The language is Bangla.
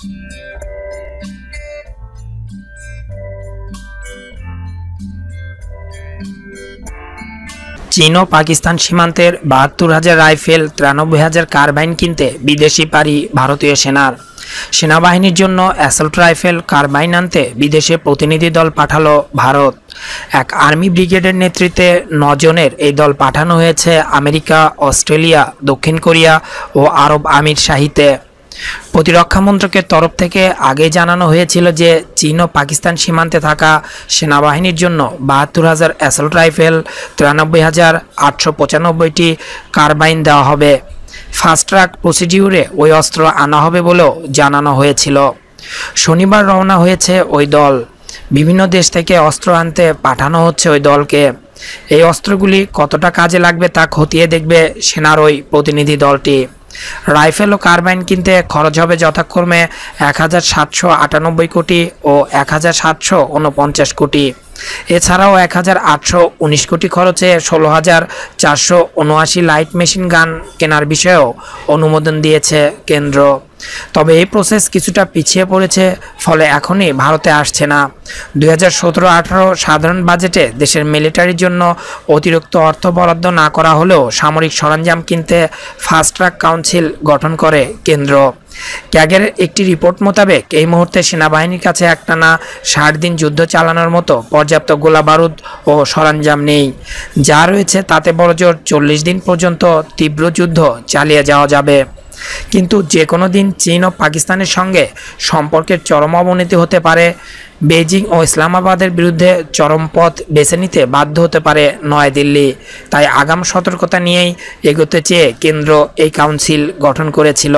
চীন ও পাকিস্তান সীমান্তের বাহাত্তর হাজার রাইফেল তিরানব্বই হাজার কারবাইন কিনতে বিদেশি পারি ভারতীয় সেনার সেনাবাহিনীর জন্য অ্যাসল্ট রাইফেল কারবাইন আনতে বিদেশে প্রতিনিধি দল পাঠালো ভারত এক আর্মি ব্রিগেডের নেতৃত্বে নজনের এই দল পাঠানো হয়েছে আমেরিকা অস্ট্রেলিয়া দক্ষিণ কোরিয়া ও আরব আমির শাহিতে প্রতিরক্ষা মন্ত্রকের তরফ থেকে আগে জানানো হয়েছিল যে চীন ও পাকিস্তান সীমান্তে থাকা সেনাবাহিনীর জন্য বাহাত্তর হাজার অ্যাসল্ট রাইফেল তিরানব্বই হাজার আটশো পঁচানব্বইটি কার্বাইন দেওয়া হবে ফাস্ট ট্র্যাক প্রসিডিউরে ওই অস্ত্র আনা হবে বলেও জানানো হয়েছিল শনিবার রওনা হয়েছে ওই দল বিভিন্ন দেশ থেকে অস্ত্র আনতে পাঠানো হচ্ছে ওই দলকে এই অস্ত্রগুলি কতটা কাজে লাগবে তা খতিয়ে দেখবে সেনার ওই প্রতিনিধি দলটি রাইফেল ও কার্বাইন কিনতে খরচ হবে যথাক্রমে এক হাজার সাতশো আটানব্বই কোটি ও এক হাজার সাতশো উনপঞ্চাশ কোটি এছাড়াও এক হাজার আটশো উনিশ কোটি খরচে ষোলো হাজার চারশো উনআশি লাইট মেশিন গান কেনার বিষয়েও অনুমোদন দিয়েছে কেন্দ্র তবে এই প্রসেস কিছুটা পিছিয়ে পড়েছে ফলে এখনই ভারতে আসছে না দুই হাজার সতেরো আঠারো সাধারণ বাজেটে দেশের মিলিটারির জন্য অতিরিক্ত অর্থ বরাদ্দ না করা হলেও সামরিক সরঞ্জাম কিনতে ফাস্ট ট্র্যাক কাউন্সিল গঠন করে কেন্দ্র ক্যাগের একটি রিপোর্ট মোতাবেক এই মুহূর্তে সেনাবাহিনীর কাছে একটানা ষাট দিন যুদ্ধ চালানোর মতো পর্যাপ্ত গোলাবারুদ ও সরঞ্জাম নেই যা রয়েছে তাতে বড়জোর চল্লিশ দিন পর্যন্ত তীব্র যুদ্ধ চালিয়ে যাওয়া যাবে কিন্তু যে কোনো দিন চীন ও পাকিস্তানের সঙ্গে সম্পর্কের চরম অবনতি হতে পারে বেজিং ও ইসলামাবাদের বিরুদ্ধে চরম পথ বেছে নিতে বাধ্য হতে পারে নয়াদিল্লি তাই আগাম সতর্কতা নিয়েই এগোতে চেয়ে কেন্দ্র এই কাউন্সিল গঠন করেছিল